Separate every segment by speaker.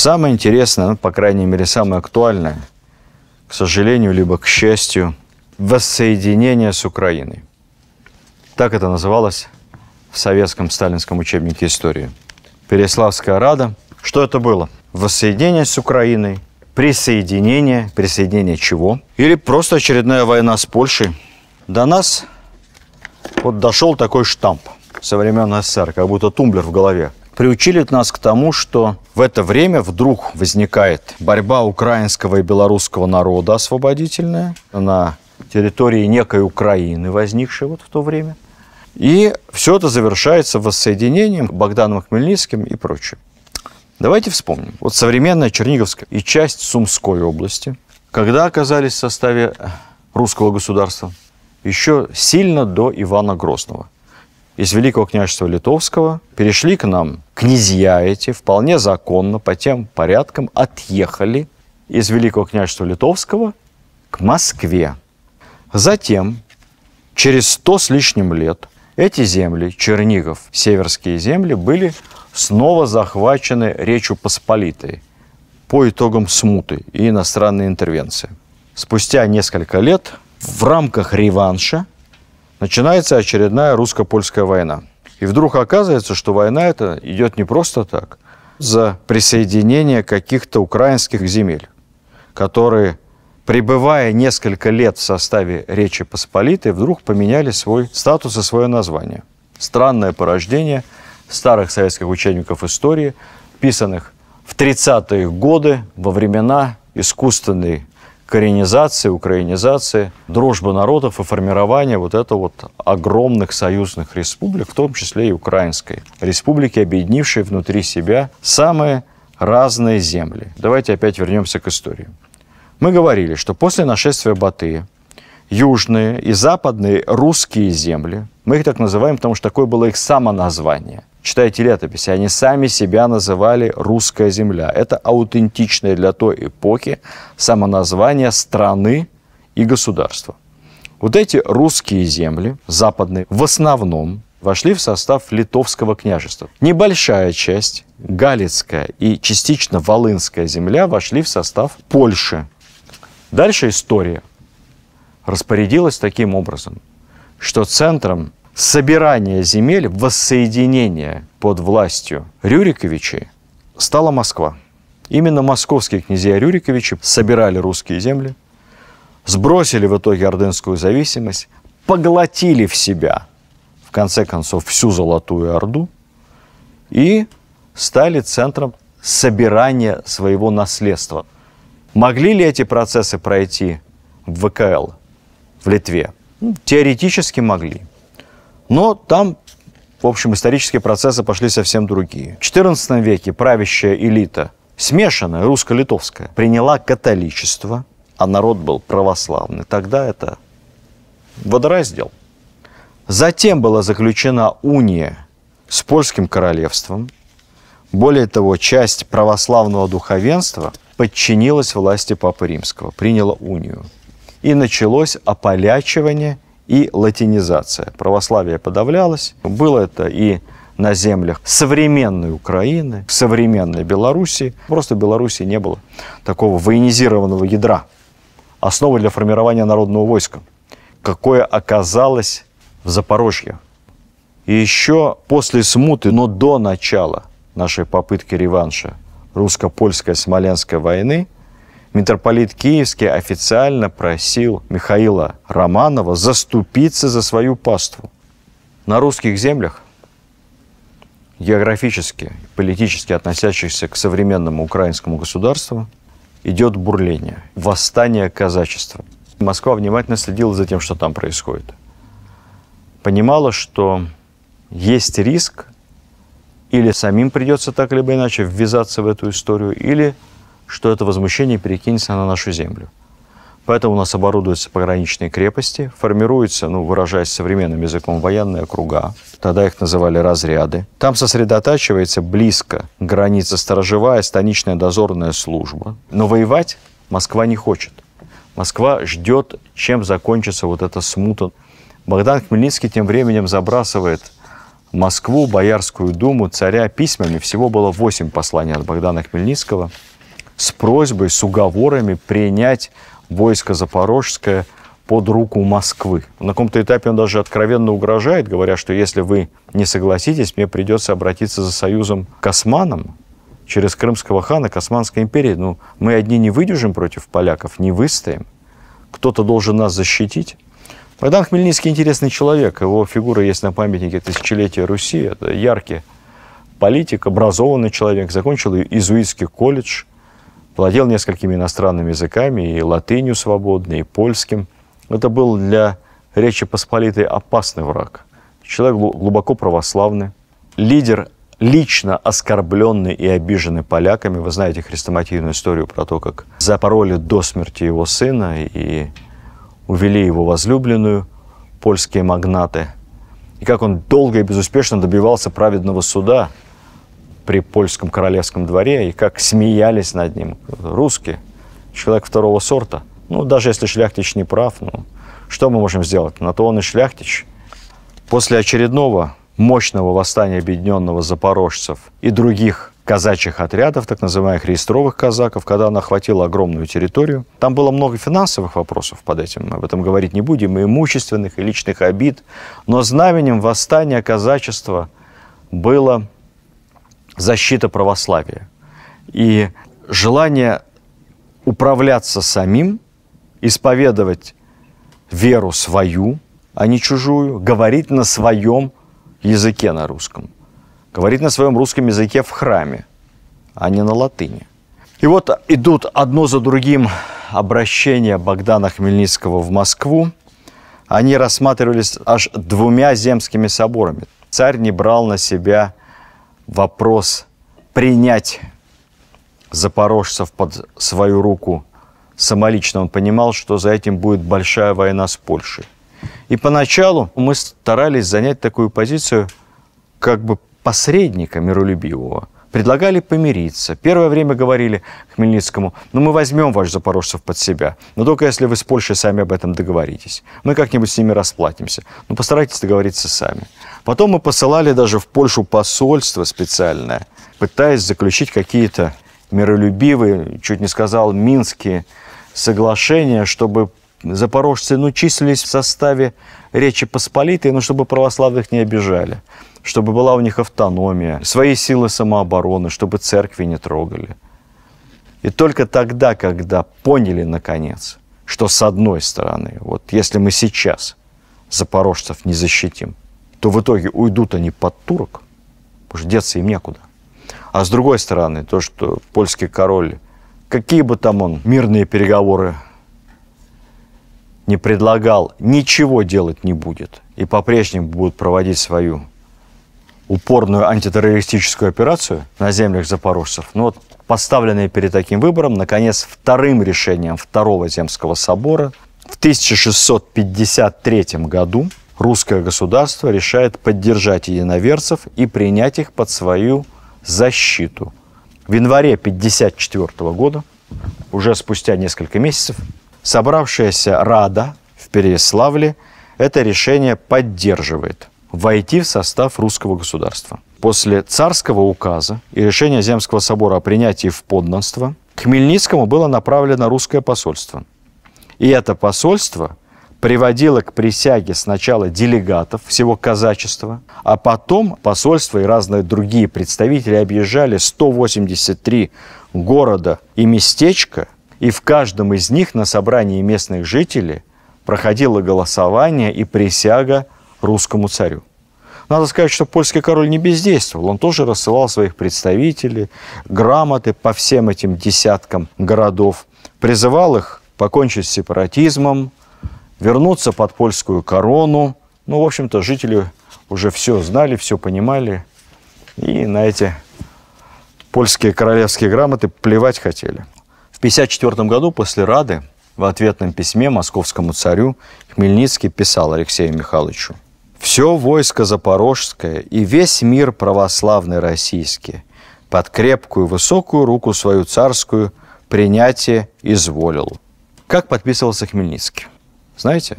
Speaker 1: Самое интересное, ну, по крайней мере, самое актуальное, к сожалению, либо к счастью, воссоединение с Украиной. Так это называлось в советском сталинском учебнике истории. Переславская Рада. Что это было? Воссоединение с Украиной, присоединение, присоединение чего? Или просто очередная война с Польшей? До нас вот дошел такой штамп со времен СССР, как будто тумблер в голове приучили нас к тому, что в это время вдруг возникает борьба украинского и белорусского народа освободительная на территории некой Украины, возникшей вот в то время. И все это завершается воссоединением Богданом Хмельницким и прочим. Давайте вспомним. Вот современная Черниговская и часть Сумской области, когда оказались в составе русского государства, еще сильно до Ивана Грозного – из Великого княжества Литовского перешли к нам. Князья эти вполне законно, по тем порядкам, отъехали из Великого княжества Литовского к Москве. Затем, через сто с лишним лет, эти земли, Чернигов, северские земли, были снова захвачены Речью Посполитой по итогам смуты и иностранной интервенции. Спустя несколько лет в рамках реванша – Начинается очередная русско-польская война. И вдруг оказывается, что война эта идет не просто так, за присоединение каких-то украинских земель, которые, пребывая несколько лет в составе Речи Посполитой, вдруг поменяли свой статус и свое название. Странное порождение старых советских учебников истории, писанных в 30-е годы, во времена искусственной коренизации, украинизации, дружба народов и формирование вот этого вот огромных союзных республик, в том числе и Украинской республики, объединившей внутри себя самые разные земли. Давайте опять вернемся к истории. Мы говорили, что после нашествия Батыя южные и западные русские земли, мы их так называем, потому что такое было их самоназвание, читайте летописи, они сами себя называли «русская земля». Это аутентичное для той эпохи самоназвание страны и государства. Вот эти русские земли, западные, в основном вошли в состав Литовского княжества. Небольшая часть, Галицкая и частично Волынская земля, вошли в состав Польши. Дальше история распорядилась таким образом, что центром собирание земель, воссоединение под властью Рюриковичей стала Москва. Именно московские князья Рюриковичи собирали русские земли, сбросили в итоге ордынскую зависимость, поглотили в себя, в конце концов, всю Золотую Орду и стали центром собирания своего наследства. Могли ли эти процессы пройти в ВКЛ, в Литве? Ну, теоретически могли. Но там в общем, исторические процессы пошли совсем другие. В XIV веке правящая элита, смешанная русско-литовская, приняла католичество, а народ был православный. Тогда это водораздел. Затем была заключена уния с польским королевством. Более того, часть православного духовенства подчинилась власти Папы Римского, приняла унию. И началось ополячивание – и латинизация. Православие подавлялось. Было это и на землях современной Украины, современной Белоруссии. Просто в Белоруссии не было такого военизированного ядра, основы для формирования народного войска, какое оказалось в Запорожье. И еще после смуты, но до начала нашей попытки реванша русско-польской Смоленской войны – митрополит Киевский официально просил Михаила Романова заступиться за свою паству. На русских землях, географически, политически относящихся к современному украинскому государству, идет бурление, восстание казачества. Москва внимательно следила за тем, что там происходит. Понимала, что есть риск, или самим придется так либо иначе ввязаться в эту историю, или что это возмущение перекинется на нашу землю. Поэтому у нас оборудуются пограничные крепости, формируются, ну, выражаясь современным языком, военные округа. Тогда их называли разряды. Там сосредотачивается близко граница сторожевая, станичная дозорная служба. Но воевать Москва не хочет. Москва ждет, чем закончится вот эта смута. Богдан Хмельницкий тем временем забрасывает Москву, Боярскую думу, царя письмами. Всего было восемь посланий от Богдана Хмельницкого – с просьбой, с уговорами принять войско Запорожское под руку Москвы. На каком-то этапе он даже откровенно угрожает, говоря, что если вы не согласитесь, мне придется обратиться за союзом к османам, через крымского хана к Османской империи. Ну, мы одни не выдержим против поляков, не выстоим. Кто-то должен нас защитить. Богдан Хмельницкий интересный человек. Его фигура есть на памятнике тысячелетия Руси. Это яркий политик, образованный человек. Закончил иезуитский колледж – Владел несколькими иностранными языками, и латынью свободно, и польским. Это был для Речи Посполитой опасный враг. Человек глубоко православный, лидер лично оскорбленный и обиженный поляками. Вы знаете хрестоматийную историю про то, как запороли до смерти его сына и увели его возлюбленную, польские магнаты, и как он долго и безуспешно добивался праведного суда – при польском королевском дворе и как смеялись над ним. Русские, человек второго сорта. Ну, даже если шляхтич не прав, ну, что мы можем сделать? На то он и шляхтич. После очередного мощного восстания объединенного запорожцев и других казачьих отрядов, так называемых реестровых казаков, когда она охватила огромную территорию. Там было много финансовых вопросов под этим, об этом говорить не будем, и имущественных, и личных обид. Но знаменем восстания казачества было защита православия и желание управляться самим, исповедовать веру свою, а не чужую, говорить на своем языке на русском, говорить на своем русском языке в храме, а не на латыни. И вот идут одно за другим обращения Богдана Хмельницкого в Москву. Они рассматривались аж двумя земскими соборами. Царь не брал на себя вопрос принять запорожцев под свою руку самолично. Он понимал, что за этим будет большая война с Польшей. И поначалу мы старались занять такую позицию как бы посредника миролюбивого – предлагали помириться. Первое время говорили Хмельницкому, ну мы возьмем ваш запорожцев под себя, но только если вы с Польшей сами об этом договоритесь. Мы как-нибудь с ними расплатимся, но ну, постарайтесь договориться сами. Потом мы посылали даже в Польшу посольство специальное, пытаясь заключить какие-то миролюбивые, чуть не сказал, минские соглашения, чтобы запорожцы ну, числились в составе Речи Посполитой, но ну, чтобы православных не обижали чтобы была у них автономия, свои силы самообороны, чтобы церкви не трогали. И только тогда, когда поняли наконец, что с одной стороны, вот если мы сейчас запорожцев не защитим, то в итоге уйдут они под турок, потому что деться им некуда. А с другой стороны, то, что польский король, какие бы там он мирные переговоры не предлагал, ничего делать не будет. И по-прежнему будут проводить свою упорную антитеррористическую операцию на землях запорожцев, Но ну вот поставленные перед таким выбором, наконец, вторым решением Второго Земского собора в 1653 году русское государство решает поддержать единоверцев и принять их под свою защиту. В январе 1954 года, уже спустя несколько месяцев, собравшаяся Рада в Переяславле это решение поддерживает войти в состав русского государства. После царского указа и решения Земского собора о принятии в подданство к Хмельницкому было направлено русское посольство. И это посольство приводило к присяге сначала делегатов всего казачества, а потом посольство и разные другие представители объезжали 183 города и местечка, и в каждом из них на собрании местных жителей проходило голосование и присяга – русскому царю. Надо сказать, что польский король не бездействовал. Он тоже рассылал своих представителей, грамоты по всем этим десяткам городов, призывал их покончить с сепаратизмом, вернуться под польскую корону. Ну, в общем-то, жители уже все знали, все понимали, и на эти польские королевские грамоты плевать хотели. В 1954 году после Рады в ответном письме московскому царю Хмельницкий писал Алексею Михайловичу – все войско запорожское и весь мир православный российский под крепкую высокую руку свою царскую принятие изволил. Как подписывался Хмельницкий? Знаете?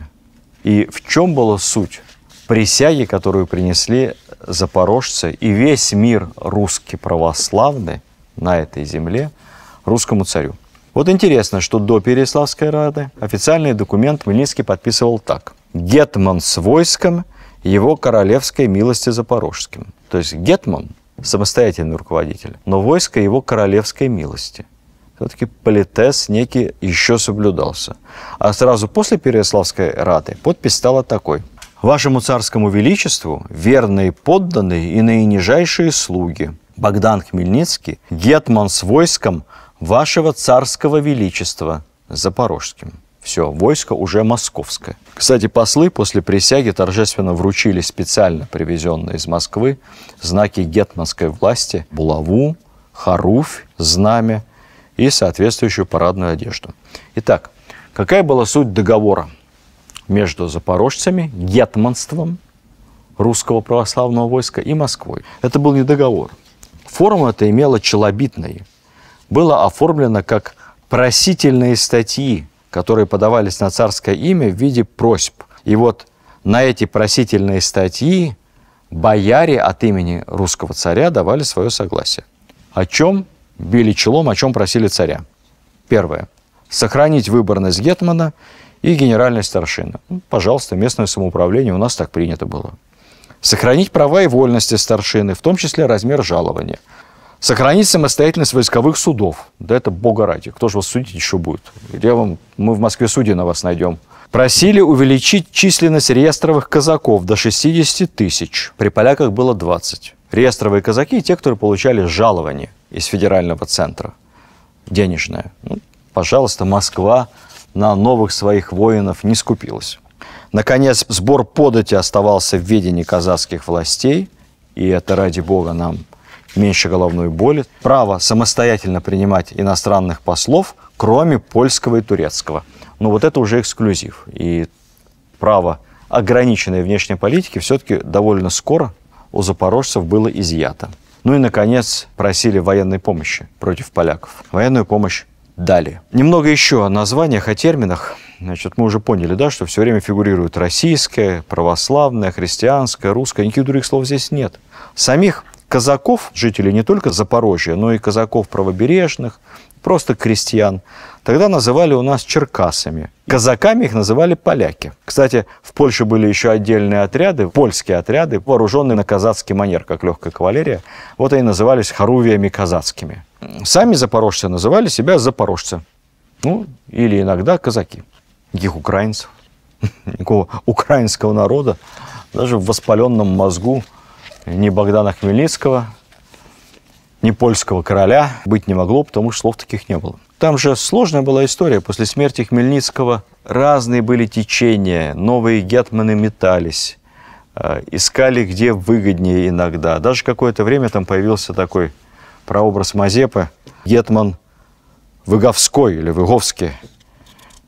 Speaker 1: И в чем была суть присяги, которую принесли запорожцы и весь мир русский православный на этой земле русскому царю? Вот интересно, что до Переславской рады официальный документ Хмельницкий подписывал так. «Гетман с войском – его королевской милости Запорожским. То есть Гетман – самостоятельный руководитель, но войско его королевской милости. Все-таки политез некий еще соблюдался. А сразу после Переяславской раты подпись стала такой. «Вашему царскому величеству верные подданные и наинижайшие слуги Богдан Хмельницкий, гетман с войском вашего царского величества Запорожским». Все, войско уже московское. Кстати, послы после присяги торжественно вручили специально привезенные из Москвы знаки гетманской власти, булаву, харуфь, знамя и соответствующую парадную одежду. Итак, какая была суть договора между запорожцами, гетманством русского православного войска и Москвой? Это был не договор. Форму это имело челобитной. Было оформлено как просительные статьи которые подавались на царское имя в виде просьб. И вот на эти просительные статьи бояре от имени русского царя давали свое согласие. О чем били челом, о чем просили царя? Первое. Сохранить выборность Гетмана и генеральной старшины. Ну, пожалуйста, местное самоуправление у нас так принято было. Сохранить права и вольности старшины, в том числе размер жалования – Сохранить самостоятельность войсковых судов. Да это бога ради. Кто же вас судить еще будет? Где вам? Мы в Москве судьи на вас найдем. Просили увеличить численность реестровых казаков до 60 тысяч. При поляках было 20. Реестровые казаки – те, которые получали жалование из федерального центра. Денежное. Ну, пожалуйста, Москва на новых своих воинов не скупилась. Наконец, сбор подати оставался в ведении казацких властей. И это, ради бога, нам меньше головной боли, право самостоятельно принимать иностранных послов, кроме польского и турецкого. Но вот это уже эксклюзив. И право ограниченной внешней политики все-таки довольно скоро у запорожцев было изъято. Ну и, наконец, просили военной помощи против поляков. Военную помощь дали. Немного еще о названиях, о терминах. Значит, мы уже поняли, да, что все время фигурирует российское, православное, христианское, русское. Никаких других слов здесь нет. Самих казаков, жителей не только Запорожья, но и казаков правобережных, просто крестьян, тогда называли у нас черкасами. Казаками их называли поляки. Кстати, в Польше были еще отдельные отряды, польские отряды, вооруженные на казацкий манер, как легкая кавалерия. Вот они назывались хорувиями казацкими. Сами запорожцы называли себя запорожцы. Ну, или иногда казаки. Никаких украинцев, никакого украинского народа. Даже в воспаленном мозгу ни Богдана Хмельницкого, ни польского короля быть не могло, потому что слов таких не было. Там же сложная была история. После смерти Хмельницкого разные были течения, новые гетманы метались, э, искали, где выгоднее иногда. Даже какое-то время там появился такой прообраз Мазепы, гетман Выговской или Выговский.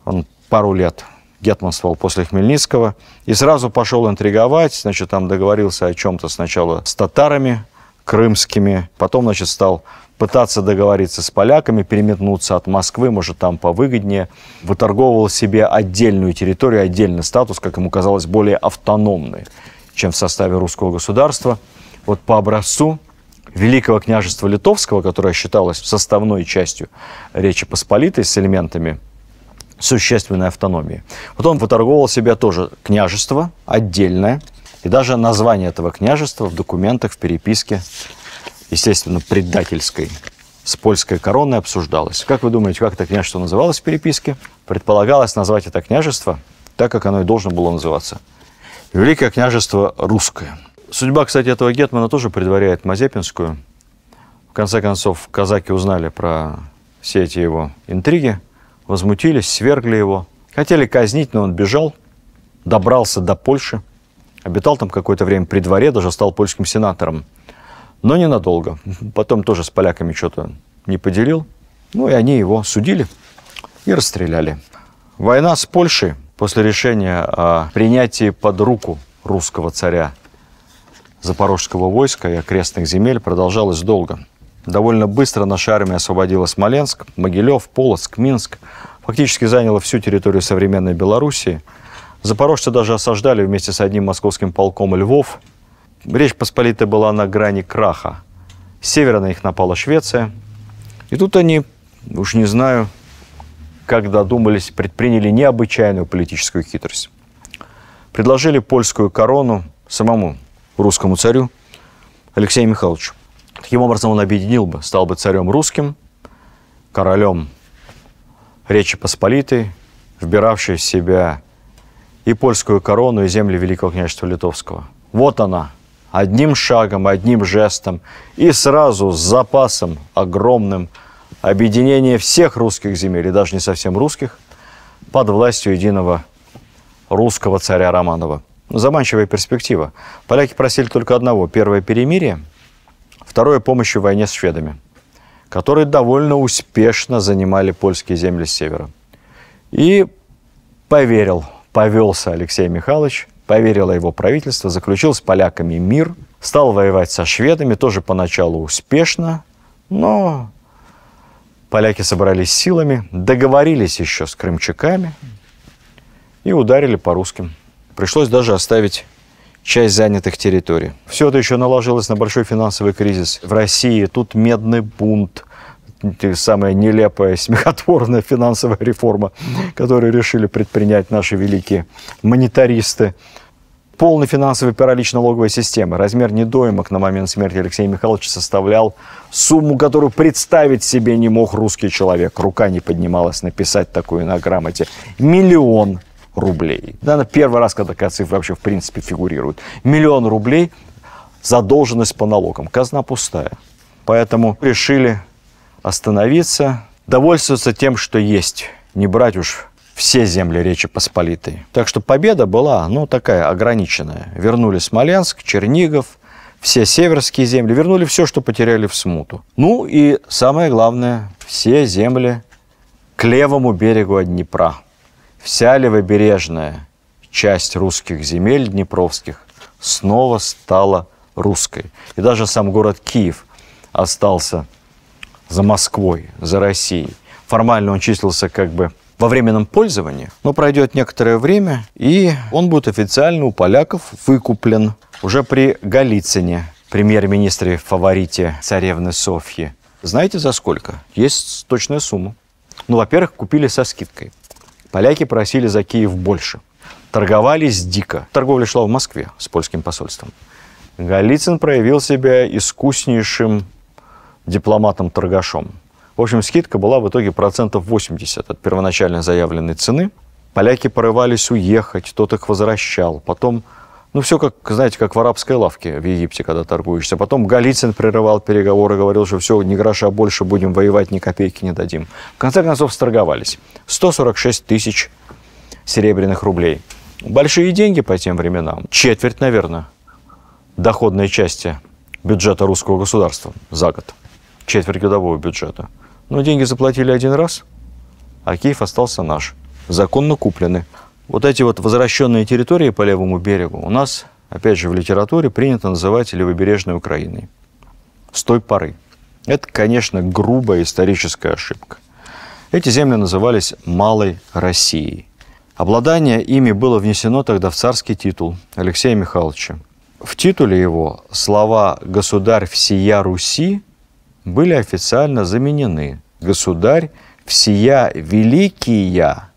Speaker 1: Он пару лет гетманствовал после Хмельницкого, и сразу пошел интриговать, значит, там договорился о чем-то сначала с татарами крымскими, потом, значит, стал пытаться договориться с поляками, переметнуться от Москвы, может, там повыгоднее, выторговывал себе отдельную территорию, отдельный статус, как ему казалось, более автономный, чем в составе русского государства. Вот по образцу Великого княжества Литовского, которое считалось составной частью Речи Посполитой с элементами существенной автономии. Вот он выторговал себе тоже княжество отдельное, и даже название этого княжества в документах, в переписке, естественно, предательской, с польской короной обсуждалось. Как вы думаете, как это княжество называлось в переписке? Предполагалось назвать это княжество так, как оно и должно было называться. Великое княжество русское. Судьба, кстати, этого гетмана тоже предваряет Мазепинскую. В конце концов, казаки узнали про все эти его интриги – возмутились, свергли его. Хотели казнить, но он бежал, добрался до Польши, обитал там какое-то время при дворе, даже стал польским сенатором. Но ненадолго. Потом тоже с поляками что-то не поделил. Ну и они его судили и расстреляли. Война с Польшей после решения о принятии под руку русского царя запорожского войска и окрестных земель продолжалась долго – Довольно быстро наша армия освободила Смоленск, Могилев, Полоцк, Минск. Фактически заняла всю территорию современной Белоруссии. Запорожцы даже осаждали вместе с одним московским полком Львов. Речь Посполитая была на грани краха. С севера на них напала Швеция. И тут они, уж не знаю, как додумались, предприняли необычайную политическую хитрость. Предложили польскую корону самому русскому царю Алексею Михайловичу. Таким образом, он объединил бы, стал бы царем русским, королем Речи Посполитой, вбиравшей в себя и польскую корону, и земли Великого княжества Литовского. Вот она, одним шагом, одним жестом и сразу с запасом огромным объединение всех русских земель, и даже не совсем русских, под властью единого русского царя Романова. Заманчивая перспектива. Поляки просили только одного – первое перемирие – Второе – помощь в войне с шведами, которые довольно успешно занимали польские земли с севера. И поверил, повелся Алексей Михайлович, поверило его правительство, заключил с поляками мир, стал воевать со шведами, тоже поначалу успешно, но поляки собрались силами, договорились еще с крымчаками и ударили по русским. Пришлось даже оставить часть занятых территорий. Все это еще наложилось на большой финансовый кризис в России. Тут медный бунт, самая нелепая, смехотворная финансовая реформа, которую решили предпринять наши великие монетаристы. Полный финансовый паралич налоговой системы. Размер недоимок на момент смерти Алексея Михайловича составлял сумму, которую представить себе не мог русский человек. Рука не поднималась написать такую на грамоте. Миллион рублей. Да, первый раз, когда такая цифра вообще в принципе фигурирует. Миллион рублей задолженность по налогам. Казна пустая. Поэтому решили остановиться, довольствоваться тем, что есть. Не брать уж все земли Речи Посполитой. Так что победа была, ну, такая ограниченная. Вернули Смоленск, Чернигов, все северские земли, вернули все, что потеряли в смуту. Ну и самое главное, все земли к левому берегу от Днепра вся левобережная часть русских земель днепровских снова стала русской. И даже сам город Киев остался за Москвой, за Россией. Формально он числился как бы во временном пользовании, но пройдет некоторое время, и он будет официально у поляков выкуплен уже при Голицыне, премьер-министре фаворите царевны Софьи. Знаете, за сколько? Есть точная сумма. Ну, во-первых, купили со скидкой. Поляки просили за Киев больше. Торговались дико. Торговля шла в Москве с польским посольством. Голицын проявил себя искуснейшим дипломатом-торгашом. В общем, скидка была в итоге процентов 80 от первоначально заявленной цены. Поляки порывались уехать, тот их возвращал. Потом ну, все как, знаете, как в арабской лавке в Египте, когда торгуешься. Потом Голицын прерывал переговоры, говорил, что все, ни гроша больше будем воевать, ни копейки не дадим. В конце концов, сторговались. 146 тысяч серебряных рублей. Большие деньги по тем временам. Четверть, наверное, доходной части бюджета русского государства за год. Четверть годового бюджета. Но деньги заплатили один раз, а Киев остался наш. Законно купленный. Вот эти вот возвращенные территории по левому берегу у нас, опять же, в литературе принято называть левобережной Украиной. С той поры. Это, конечно, грубая историческая ошибка. Эти земли назывались Малой Россией. Обладание ими было внесено тогда в царский титул Алексея Михайловича. В титуле его слова «Государь всея Руси» были официально заменены «Государь всея Великия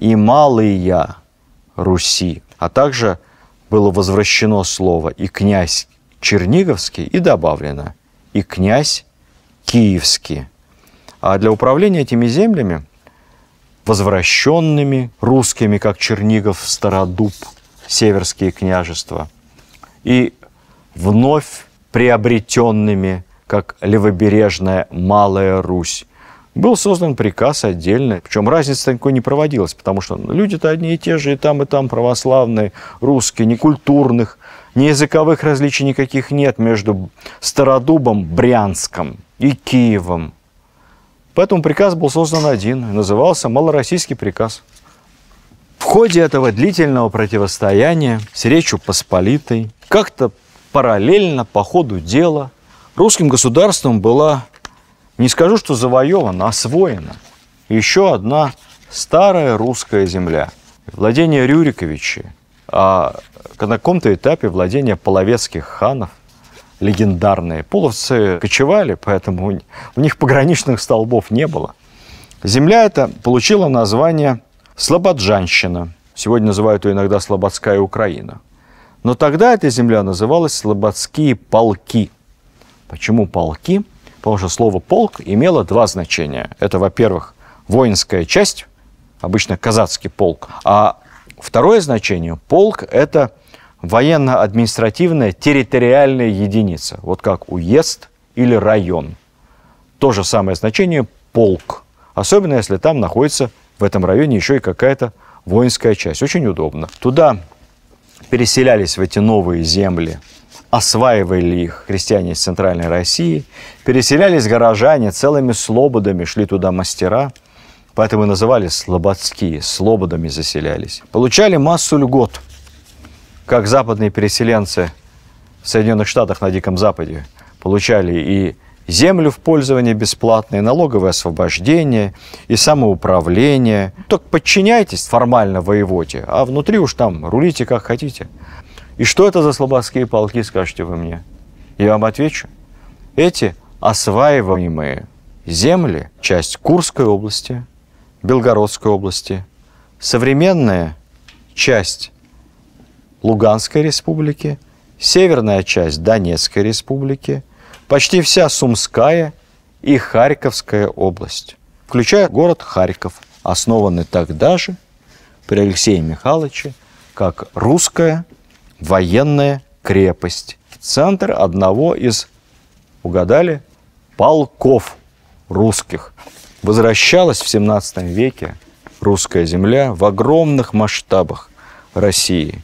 Speaker 1: и малые Руси. А также было возвращено слово и князь Черниговский, и добавлено и князь Киевский. А для управления этими землями, возвращенными русскими, как Чернигов, Стародуб, северские княжества, и вновь приобретенными, как левобережная Малая Русь, был создан приказ отдельный. Причем разница такой не проводилась, потому что люди-то одни и те же, и там, и там православные, русские, некультурных, ни языковых различий никаких нет между Стародубом, Брянском и Киевом. Поэтому приказ был создан один, назывался «Малороссийский приказ». В ходе этого длительного противостояния с Речью Посполитой как-то параллельно по ходу дела русским государством была не скажу, что завоевана, освоена. Еще одна старая русская земля. Владение Рюриковичи, а на каком-то этапе владение половецких ханов, легендарные. Половцы кочевали, поэтому у них пограничных столбов не было. Земля эта получила название Слободжанщина. Сегодня называют ее иногда Слободская Украина. Но тогда эта земля называлась Слободские полки. Почему полки? Потому что слово «полк» имело два значения. Это, во-первых, воинская часть, обычно казацкий полк. А второе значение – полк – это военно-административная территориальная единица, вот как уезд или район. То же самое значение – полк, особенно если там находится в этом районе еще и какая-то воинская часть. Очень удобно. Туда переселялись в эти новые земли осваивали их крестьяне из Центральной России, переселялись горожане целыми слободами, шли туда мастера, поэтому и называли слободские, слободами заселялись. Получали массу льгот, как западные переселенцы в Соединенных Штатах на Диком Западе получали и землю в пользование бесплатное, налоговое освобождение и самоуправление. Только подчиняйтесь формально воеводе, а внутри уж там рулите как хотите. И что это за слабоские полки, скажете вы мне? Я вам отвечу. Эти осваиваемые земли, часть Курской области, Белгородской области, современная часть Луганской республики, северная часть Донецкой республики, почти вся Сумская и Харьковская область, включая город Харьков, основанный тогда же при Алексее Михайловиче как русская военная крепость, центр одного из, угадали, полков русских. Возвращалась в 17 веке русская земля в огромных масштабах России.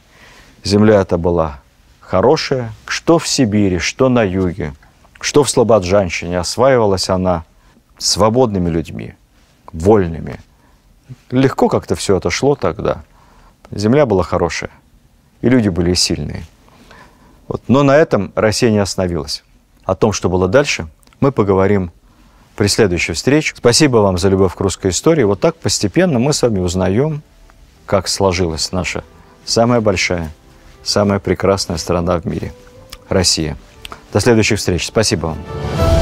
Speaker 1: Земля эта была хорошая, что в Сибири, что на юге, что в Слободжанщине. Осваивалась она свободными людьми, вольными. Легко как-то все это шло тогда. Земля была хорошая. И люди были сильные. Вот. Но на этом Россия не остановилась. О том, что было дальше, мы поговорим при следующей встрече. Спасибо вам за любовь к русской истории. Вот так постепенно мы с вами узнаем, как сложилась наша самая большая, самая прекрасная страна в мире – Россия. До следующих встреч. Спасибо вам.